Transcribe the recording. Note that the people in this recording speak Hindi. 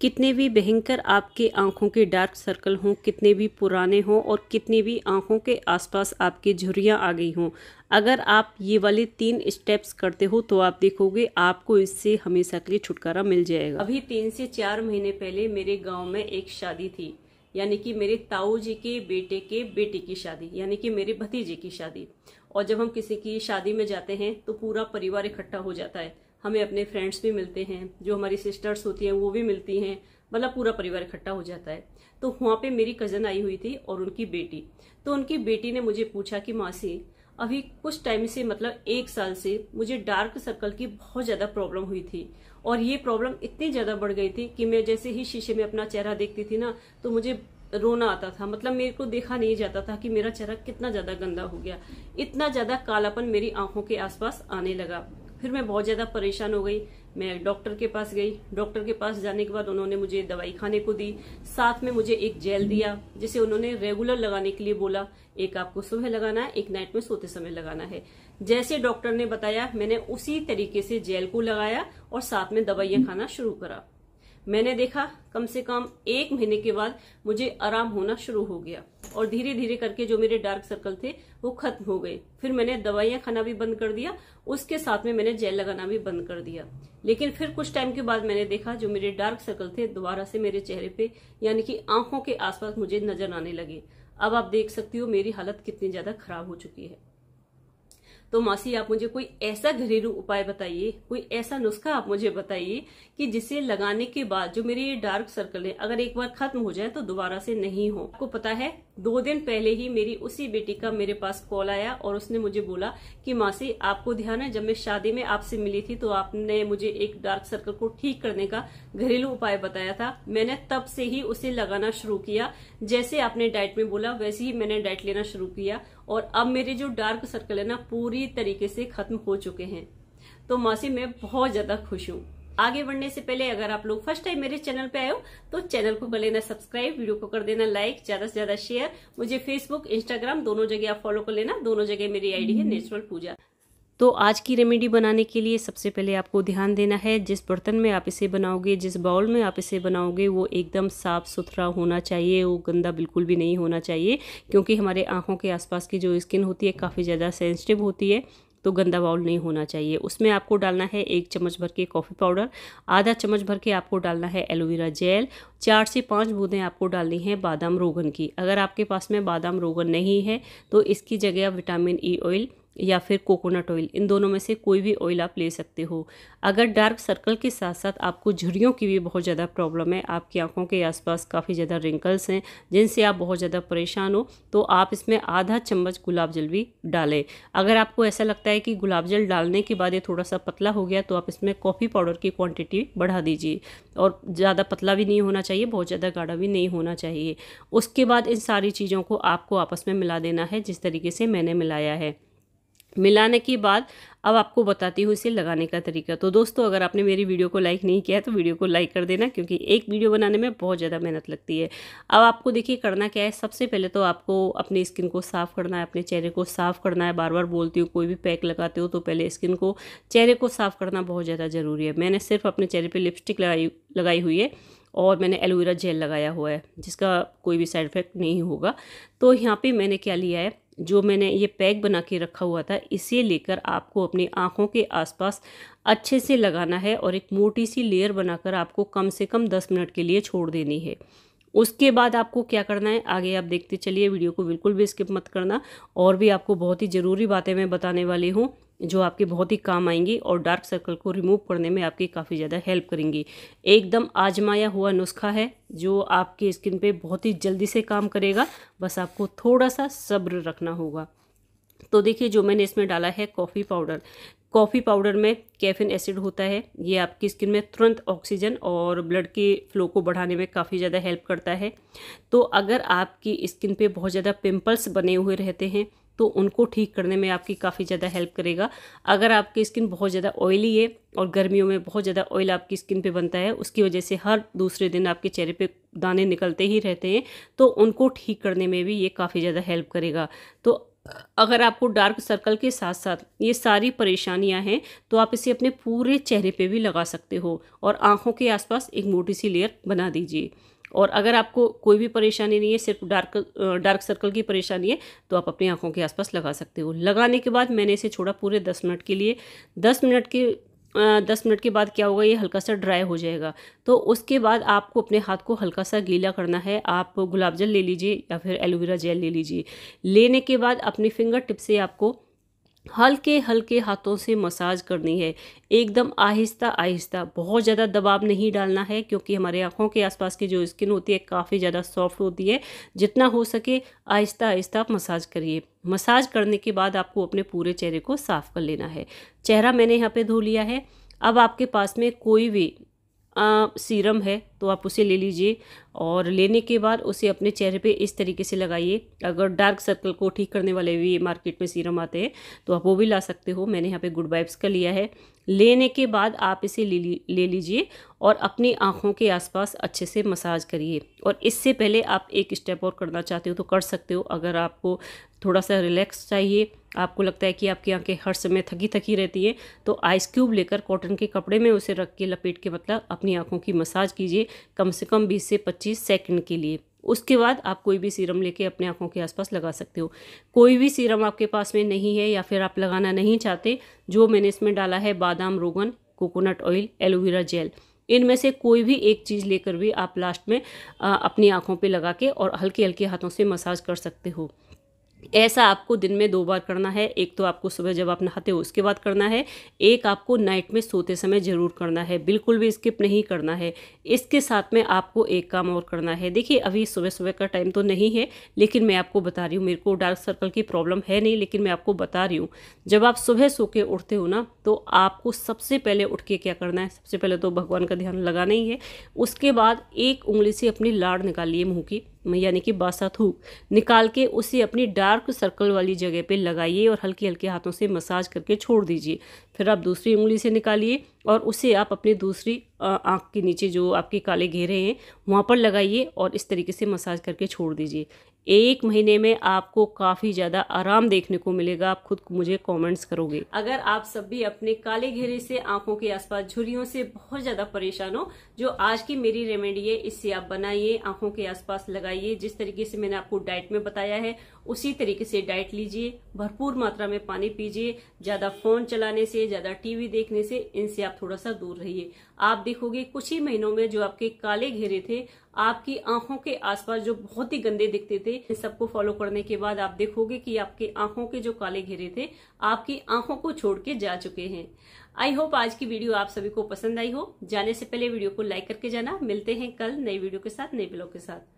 कितने भी भयंकर आपके आँखों के डार्क सर्कल हों कितने भी पुराने हों और कितनी भी आँखों के आसपास आपकी झुरियाँ आ गई हों अगर आप ये वाले तीन स्टेप्स करते हो तो आप देखोगे आपको इससे हमेशा के लिए छुटकारा मिल जाएगा अभी तीन से चार महीने पहले मेरे गाँव में एक शादी थी यानी कि मेरे ताऊ जी के बेटे के बेटे की शादी यानी कि मेरे भतीजे की शादी और जब हम किसी की शादी में जाते हैं तो पूरा परिवार इकट्ठा हो जाता है हमें अपने फ्रेंड्स भी मिलते हैं जो हमारी सिस्टर्स होती हैं वो भी मिलती हैं मतलब पूरा परिवार इकट्ठा हो जाता है तो वहाँ पे मेरी कज़न आई हुई थी और उनकी बेटी तो उनकी बेटी ने मुझे पूछा कि मासी अभी कुछ टाइम से मतलब एक साल से मुझे डार्क सर्कल की बहुत ज़्यादा प्रॉब्लम हुई थी और ये प्रॉब्लम इतनी ज़्यादा बढ़ गई थी कि मैं जैसे ही शीशे में अपना चेहरा देखती थी ना तो मुझे रोना आता था मतलब मेरे को देखा नहीं जाता था कि मेरा चेहरा कितना ज़्यादा गंदा हो गया इतना ज़्यादा कालापन मेरी आंखों के आसपास आने लगा फिर मैं बहुत ज़्यादा परेशान हो गई मैं डॉक्टर के पास गई डॉक्टर के पास जाने के बाद उन्होंने मुझे दवाई खाने को दी साथ में मुझे एक जेल दिया जिसे उन्होंने रेगुलर लगाने के लिए बोला एक आपको सुबह लगाना है एक नाइट में सोते समय लगाना है जैसे डॉक्टर ने बताया मैंने उसी तरीके से जेल को लगाया और साथ में दवाइयां खाना शुरू करा मैंने देखा कम से कम एक महीने के बाद मुझे आराम होना शुरू हो गया और धीरे धीरे करके जो मेरे डार्क सर्कल थे वो खत्म हो गए फिर मैंने दवाइयां खाना भी बंद कर दिया उसके साथ में मैंने जेल लगाना भी बंद कर दिया लेकिन फिर कुछ टाइम के बाद मैंने देखा जो मेरे डार्क सर्कल थे दोबारा से मेरे चेहरे पे यानी कि आंखों के आसपास मुझे नजर आने लगे अब आप देख सकती हो मेरी हालत कितनी ज्यादा खराब हो चुकी है तो मासी आप मुझे कोई ऐसा घरेलू उपाय बताइए कोई ऐसा नुस्खा आप मुझे बताइए कि जिसे लगाने के बाद जो मेरे ये डार्क सर्कल है अगर एक बार खत्म हो जाए तो दोबारा से नहीं हो आपको पता है दो दिन पहले ही मेरी उसी बेटी का मेरे पास कॉल आया और उसने मुझे बोला कि मासी आपको ध्यान है जब मैं शादी में आपसे मिली थी तो आपने मुझे एक डार्क सर्कल को ठीक करने का घरेलू उपाय बताया था मैंने तब से ही उसे लगाना शुरू किया जैसे आपने डाइट में बोला वैसे ही मैंने डाइट लेना शुरू किया और अब मेरे जो डार्क सर्कल है ना पूरी तरीके से खत्म हो चुके हैं तो मासी मैं बहुत ज्यादा खुश हूँ आगे बढ़ने से पहले अगर आप लोग फर्स्ट टाइम मेरे चैनल पे आए हो तो चैनल को कर लेना सब्सक्राइब वीडियो को कर देना लाइक ज्यादा से ज्यादा शेयर मुझे फेसबुक इंस्टाग्राम दोनों जगह आप फॉलो कर लेना दोनों जगह मेरी आईडी है नेचुरल पूजा तो आज की रेमेडी बनाने के लिए सबसे पहले आपको ध्यान देना है जिस बर्तन में आप इसे बनाओगे जिस बाउल में आप इसे बनाओगे वो एकदम साफ़ सुथरा होना चाहिए वो गंदा बिल्कुल भी नहीं होना चाहिए क्योंकि हमारे आँखों के आसपास की जो स्किन होती है काफ़ी ज़्यादा सेंसिटिव होती है तो गंदा बाउल नहीं होना चाहिए उसमें आपको डालना है एक चम्मच भर के कॉफ़ी पाउडर आधा चम्मच भर के आपको डालना है एलोवेरा जेल चार से पाँच बूंदें आपको डालनी है बादाम रोगन की अगर आपके पास में बादाम रोगन नहीं है तो इसकी जगह आप विटामिन ई ऑयल या फिर कोकोनट ऑयल इन दोनों में से कोई भी ऑयल आप ले सकते हो अगर डार्क सर्कल के साथ साथ आपको झुरियों की भी बहुत ज़्यादा प्रॉब्लम है आपकी आंखों के आसपास काफ़ी ज़्यादा रिंकल्स हैं जिनसे आप बहुत ज़्यादा परेशान हो तो आप इसमें आधा चम्मच गुलाब जल भी डालें अगर आपको ऐसा लगता है कि गुलाब जल डालने के बाद ये थोड़ा सा पतला हो गया तो आप इसमें कॉफ़ी पाउडर की क्वान्टिटी बढ़ा दीजिए और ज़्यादा पतला भी नहीं होना चाहिए बहुत ज़्यादा गाढ़ा भी नहीं होना चाहिए उसके बाद इन सारी चीज़ों को आपको आपस में मिला देना है जिस तरीके से मैंने मिलाया है मिलाने के बाद अब आपको बताती हूँ इसे लगाने का तरीका तो दोस्तों अगर आपने मेरी वीडियो को लाइक नहीं किया है तो वीडियो को लाइक कर देना क्योंकि एक वीडियो बनाने में बहुत ज़्यादा मेहनत लगती है अब आपको देखिए करना क्या है सबसे पहले तो आपको अपनी स्किन को साफ़ करना है अपने चेहरे को साफ़ करना है बार बार बोलती हूँ कोई भी पैक लगाते हो तो पहले स्किन को चेहरे को साफ़ करना बहुत ज़्यादा ज़रूरी है मैंने सिर्फ अपने चेहरे पर लिपस्टिक लगाई लगाई हुई है और मैंने एलोवेरा जेल लगाया हुआ है जिसका कोई भी साइड इफ़ेक्ट नहीं होगा तो यहाँ पे मैंने क्या लिया है जो मैंने ये पैक बना के रखा हुआ था इसे लेकर आपको अपनी आँखों के आसपास अच्छे से लगाना है और एक मोटी सी लेयर बनाकर आपको कम से कम 10 मिनट के लिए छोड़ देनी है उसके बाद आपको क्या करना है आगे आप देखते चलिए वीडियो को बिल्कुल भी स्किप मत करना और भी आपको बहुत ही ज़रूरी बातें मैं बताने वाली हूँ जो आपके बहुत ही काम आएंगी और डार्क सर्कल को रिमूव करने में आपकी काफ़ी ज़्यादा हेल्प करेंगी एकदम आजमाया हुआ नुस्खा है जो आपकी स्किन पे बहुत ही जल्दी से काम करेगा बस आपको थोड़ा सा सब्र रखना होगा तो देखिए जो मैंने इसमें डाला है कॉफ़ी पाउडर कॉफ़ी पाउडर में कैफिन एसिड होता है ये आपकी स्किन में तुरंत ऑक्सीजन और ब्लड के फ्लो को बढ़ाने में काफ़ी ज़्यादा हेल्प करता है तो अगर आपकी स्किन पे बहुत ज़्यादा पिंपल्स बने हुए रहते हैं तो उनको ठीक करने में आपकी काफ़ी ज़्यादा हेल्प करेगा अगर आपकी स्किन बहुत ज़्यादा ऑयली है और गर्मियों में बहुत ज़्यादा ऑयल आपकी स्किन पे बनता है उसकी वजह से हर दूसरे दिन आपके चेहरे पे दाने निकलते ही रहते हैं तो उनको ठीक करने में भी ये काफ़ी ज़्यादा हेल्प करेगा तो अगर आपको डार्क सर्कल के साथ साथ ये सारी परेशानियां हैं तो आप इसे अपने पूरे चेहरे पे भी लगा सकते हो और आँखों के आसपास एक मोटी सी लेयर बना दीजिए और अगर आपको कोई भी परेशानी नहीं है सिर्फ डार्क डार्क सर्कल की परेशानी है तो आप अपनी आंखों के आसपास लगा सकते हो लगाने के बाद मैंने इसे छोड़ा पूरे दस मिनट के लिए दस मिनट के दस मिनट के बाद क्या होगा ये हल्का सा ड्राई हो जाएगा तो उसके बाद आपको अपने हाथ को हल्का सा गीला करना है आप गुलाब जल ले लीजिए या फिर एलोवेरा जेल ले लीजिए लेने के बाद अपनी फिंगर टिप से आपको हल्के हल्के हाथों से मसाज करनी है एकदम आहिस्ता आहिस्ता बहुत ज़्यादा दबाव नहीं डालना है क्योंकि हमारे आँखों के आसपास की जो स्किन होती है काफ़ी ज़्यादा सॉफ्ट होती है जितना हो सके आहिस्ता आहिस्ता आप मसाज करिए मसाज करने के बाद आपको अपने पूरे चेहरे को साफ़ कर लेना है चेहरा मैंने यहाँ पे धो लिया है अब आपके पास में कोई भी सीरम है तो आप उसे ले लीजिए और लेने के बाद उसे अपने चेहरे पे इस तरीके से लगाइए अगर डार्क सर्कल को ठीक करने वाले भी मार्केट में सीरम आते हैं तो आप वो भी ला सकते हो मैंने यहाँ पे गुड वाइब्स का लिया है लेने के बाद आप इसे ले ले लीजिए और अपनी आँखों के आसपास अच्छे से मसाज करिए और इससे पहले आप एक स्टेप और करना चाहते हो तो कर सकते हो अगर आपको थोड़ा सा रिलैक्स चाहिए आपको लगता है कि आपकी आंखें हर समय थकी थकी रहती हैं तो आइस क्यूब लेकर कॉटन के कपड़े में उसे रख के लपेट के मतलब अपनी आँखों की मसाज कीजिए कम से कम बीस से पच्चीस सेकेंड के लिए उसके बाद आप कोई भी सीरम लेके अपने आँखों के आसपास लगा सकते हो कोई भी सीरम आपके पास में नहीं है या फिर आप लगाना नहीं चाहते जो मैंने इसमें डाला है बादाम रोगन कोकोनट ऑयल एलोवेरा जेल इनमें से कोई भी एक चीज़ लेकर भी आप लास्ट में आ, अपनी आँखों पे लगा के और हल्के हल्के हाथों से मसाज कर सकते हो ऐसा आपको दिन में दो बार करना है एक तो आपको सुबह जब आप नहाते हो उसके बाद करना है एक आपको नाइट में सोते समय ज़रूर करना है बिल्कुल भी स्किप नहीं करना है इसके साथ में आपको एक काम और करना है देखिए अभी सुबह सुबह का टाइम तो नहीं है लेकिन मैं आपको बता रही हूँ मेरे को डार्क सर्कल की प्रॉब्लम है नहीं लेकिन मैं आपको बता रही हूँ जब आप सुबह सो के उठते हो ना तो आपको सबसे पहले उठ के क्या करना है सबसे पहले तो भगवान का ध्यान लगाना ही है उसके बाद एक उंगली से अपनी लाड़ निकालिए मुँह की यानी कि बासा थूक निकाल के उसे अपनी डार्क सर्कल वाली जगह पे लगाइए और हल्के हल्के हाथों से मसाज करके छोड़ दीजिए फिर आप दूसरी उंगली से निकालिए और उसे आप अपने दूसरी आंख के नीचे जो आपके काले घेरे हैं वहाँ पर लगाइए और इस तरीके से मसाज करके छोड़ दीजिए एक महीने में आपको काफ़ी ज़्यादा आराम देखने को मिलेगा आप खुद मुझे कमेंट्स करोगे अगर आप सब भी अपने काले घेरे से आंखों के आसपास झुरियों से बहुत ज़्यादा परेशान हो जो आज की मेरी रेमेडी है इससे आप बनाइए आंखों के आसपास लगाइए जिस तरीके से मैंने आपको डाइट में बताया है उसी तरीके से डाइट लीजिए भरपूर मात्रा में पानी पीजिए ज़्यादा फोन चलाने से ज़्यादा टीवी देखने से इनसे आप थोड़ा सा दूर रहिए आप देखोगे कुछ ही महीनों में जो आपके काले घेरे थे आपकी आंखों के आसपास जो बहुत ही गंदे दिखते थे इन सबको फॉलो करने के बाद आप देखोगे कि आपके आंखों के जो काले घेरे थे आपकी आंखों को छोड़ के जा चुके हैं आई होप आज की वीडियो आप सभी को पसंद आई हो जाने से पहले वीडियो को लाइक करके जाना मिलते हैं कल नई वीडियो के साथ नए ब्लॉग के साथ